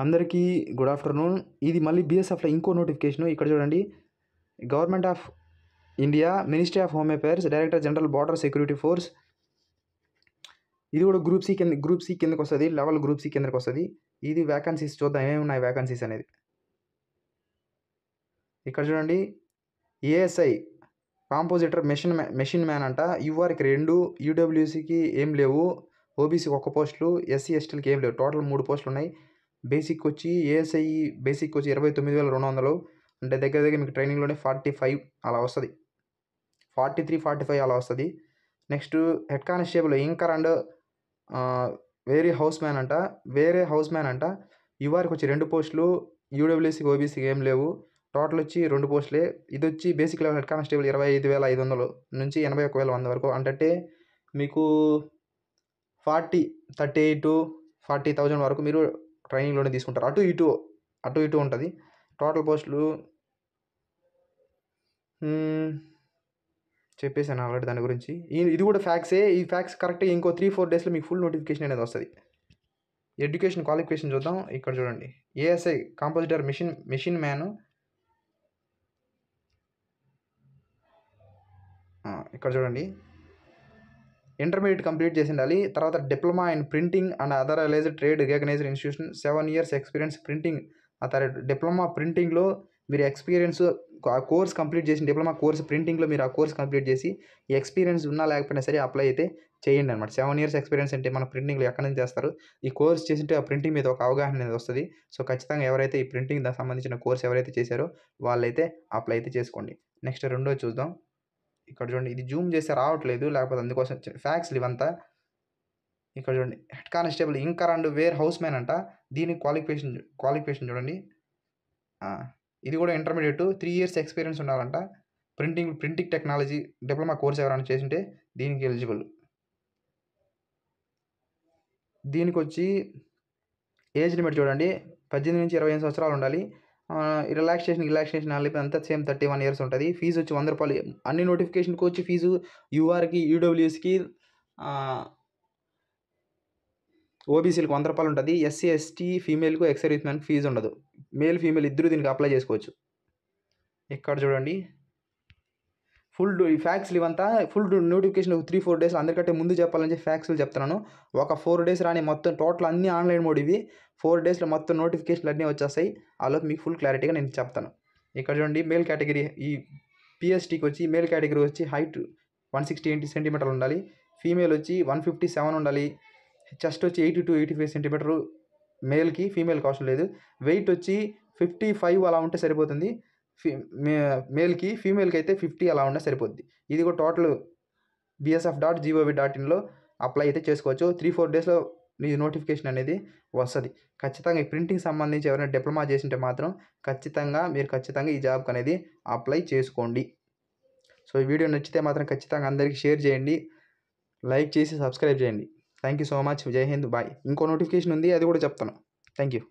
అందరికీ good afternoon ఇది మళ్ళీ బీఎస్ఎఫ్లో ఇంకో నోటిఫికేషన్ ఇక్కడ చూడండి government of India ministry of home affairs director general border security force ఇది కూడా గ్రూప్ సి కింద గ్రూప్ సి కిందకు వస్తుంది లెవెల్ గ్రూప్ సి కిందకు వస్తుంది ఇది వ్యాకన్సీస్ చూద్దాం ఏమేమి ఉన్నాయి వ్యాకన్సీస్ అనేది ఇక్కడ చూడండి ASI compositor machine machine man అంట యూఆర్కి రెండు యూడబ్ల్యూసీకి ఏం లేవు ఓబీసీకి ఒక్క పోస్టులు ఎస్సీ ఎస్టీలకి ఏం లేవు టోటల్ మూడు పోస్టులు ఉన్నాయి బేసిక్ వచ్చి ఏఎస్ఐ బేసిక్ వచ్చి ఇరవై తొమ్మిది వేల రెండు వందలు అంటే దగ్గర దగ్గర మీకు ట్రైనింగ్లోనే ఫార్టీ ఫైవ్ అలా వస్తుంది ఫార్టీ త్రీ ఫార్టీ ఫైవ్ అలా వస్తుంది next head constable inker and వేరే హౌస్ మ్యాన్ అంట వేరే హౌస్ మ్యాన్ అంట యువర్కి వచ్చి రెండు పోస్టులు యూడబ్ల్యూసీకి ఓబీసీకి ఏం లేవు టోటల్ వచ్చి రెండు పోస్టులే ఇది వచ్చి బేసిక్ లెవెల్ హెడ్ కానిస్టేబుల్ ఇరవై ఐదు వేల ఐదు వందలు నుంచి ఎనభై ఒక వేల వంద వరకు అంటే మీకు forty thirty eight forty thousand వరకు మీరు ట్రైనింగ్లోనే తీసుకుంటారు అటు ఇటు అటు ఇటు ఉంటుంది టోటల్ పోస్టులు చెప్పేసాను ఆల్రెడీ దాని గురించి ఇది కూడా ఫ్యాక్సే ఈ ఫ్యాక్స్ కరెక్ట్గా ఇంకో త్రీ ఫోర్ డేస్లో మీకు ఫుల్ నోటిఫికేషన్ అనేది వస్తుంది ఎడ్యుకేషన్ క్వాలిఫికేషన్ చూద్దాం ఇక్కడ చూడండి ASI compositor machine machine man ఇక్కడ చూడండి ఇంటర్మీడియట్ కంప్లీట్ చేసి ఉండాలి తర్వాత diploma in printing and other allied trade recognised institution seven years experience printing ఆ తర్వాత డిప్లొమా ప్రింటింగ్లో మీరు ఎక్స్పీరియన్స్ ఆ కోర్స్ కంప్లీట్ చేసి డిప్లొమా కోర్స్ ప్రింటింగ్లో మీరు ఆ కోర్స్ కంప్లీట్ చేసి ఈ ఎక్స్పీరియన్స్ ఉన్నా లేకపోయినా సరే అప్లై అయితే చేయండి అనమాట సెవెన్ ఇయర్స్ ఎక్స్పీరియన్స్ అంటే మన ప్రింటింగ్లో ఎక్కడి నుంచి చేస్తారు ఈ కోర్స్ చేసింటే ఆ ప్రింటింగ్ మీద ఒక అవగాహన అనేది వస్తుంది సో ఖచ్చితంగా ఎవరైతే ఈ ప్రింటింగ్ సంబంధించిన కోర్స్ ఎవరైతే చేశారో వాళ్ళైతే అప్లై అయితే చేసుకోండి నెక్స్ట్ రెండో చూద్దాం ఇక్కడ చూడండి ఇది జూమ్ చేస్తే రావట్లేదు లేకపోతే అందుకోసం ఫ్యాక్స్లు ఇవంతా ఇక్కడ చూడండి హెడ్ కానిస్టేబుల్ ఇంకా రెండు వేర్ హౌస్ మ్యాన్ అంట దీని క్వాలిఫికేషన్ క్వాలిఫికేషన్ చూడండి ఇది కూడా ఇంటర్మీడియట్ త్రీ ఇయర్స్ ఎక్స్పీరియన్స్ ఉండాలంట printing printing technology diploma course ఎవరైనా చేసింటే దీనికి ఎలిజిబుల్ దీనికి వచ్చి ఏజ్ లిమిట్ చూడండి పద్దెనిమిది నుంచి ఇరవై సంవత్సరాలు ఉండాలి రిలాక్సేషన్ రిలాక్సేషన్ అలిపి అంతా సేమ్ థర్టీ వన్ ఇయర్స్ ఉంటుంది ఫీజు వచ్చి వంద రూపాయలు అన్ని నోటిఫికేషన్కి వచ్చి ఫీజు యూఆర్కి యూడబ్ల్యూఎస్కి ఓబీసీలకు వంద రూపాయలు ఉంటుంది ఎస్సీ ఎస్టీ ఫీమేల్కు ఎక్స్ మ్యాన్కి ఫీజు ఉండదు మేల్ ఫీమేల్ ఇద్దరు దీనికి అప్లై చేసుకోవచ్చు ఇక్కడ చూడండి ఫుల్ ఈ ఫ్యాక్స్లు ఇవంతా full notification three four days అందరికంటే ముందు చెప్పాలని చెప్పి ఫ్యాక్స్లు చెప్తున్నాను ఒక ఫోర్ డేస్ రాని మొత్తం టోటల్ అన్ని ఆన్లైన్ మోడ్ ఇవి ఫోర్ డేస్లో మొత్తం నోటిఫికేషన్లు అన్నీ వచ్చేస్తాయి ఆలోపు మీకు ఫుల్ క్లారిటీగా నేను చెప్తాను ఇక్కడ చూడండి మేల్ కేటగిరీ ఈ పిఎస్టీకి వచ్చి మేల్ కేటగిరీ వచ్చి హైట్ వన్ సిక్స్టీ ఎయిటీ ఉండాలి ఫీమేల్ వచ్చి వన్ ఫిఫ్టీ సెవెన్ ఉండాలి చెస్ట్ వచ్చి eighty two eighty five centimetre మేల్కి ఫీమేల్కి అవసరం లేదు వెయిట్ వచ్చి ఫిఫ్టీ ఫైవ్ అలా ఉంటే సరిపోతుంది ఫీ మేల్కి ఫీమేల్కి అయితే ఫిఫ్టీ అలా ఉన్నా సరిపోద్ది ఇది కూడా total BSF dot gov dot ఇన్లో అప్లై అయితే చేసుకోవచ్చు త్రీ ఫోర్ డేస్లో నీ నోటిఫికేషన్ అనేది వస్తుంది ఖచ్చితంగా ఈ ప్రింటింగ్ సంబంధించి ఎవరైనా డిప్లొమా చేసింటే మాత్రం ఖచ్చితంగా మీరు ఖచ్చితంగా ఈ జాబ్కి అనేది అప్లై చేసుకోండి సో ఈ వీడియో నచ్చితే మాత్రం ఖచ్చితంగా అందరికీ షేర్ చేయండి లైక్ చేసి సబ్స్క్రైబ్ చేయండి థ్యాంక్ యూ సో మచ్ జై హింద్ బాయ్ ఇంకో నోటిఫికేషన్ ఉంది అది కూడా చెప్తాను థ్యాంక్ యూ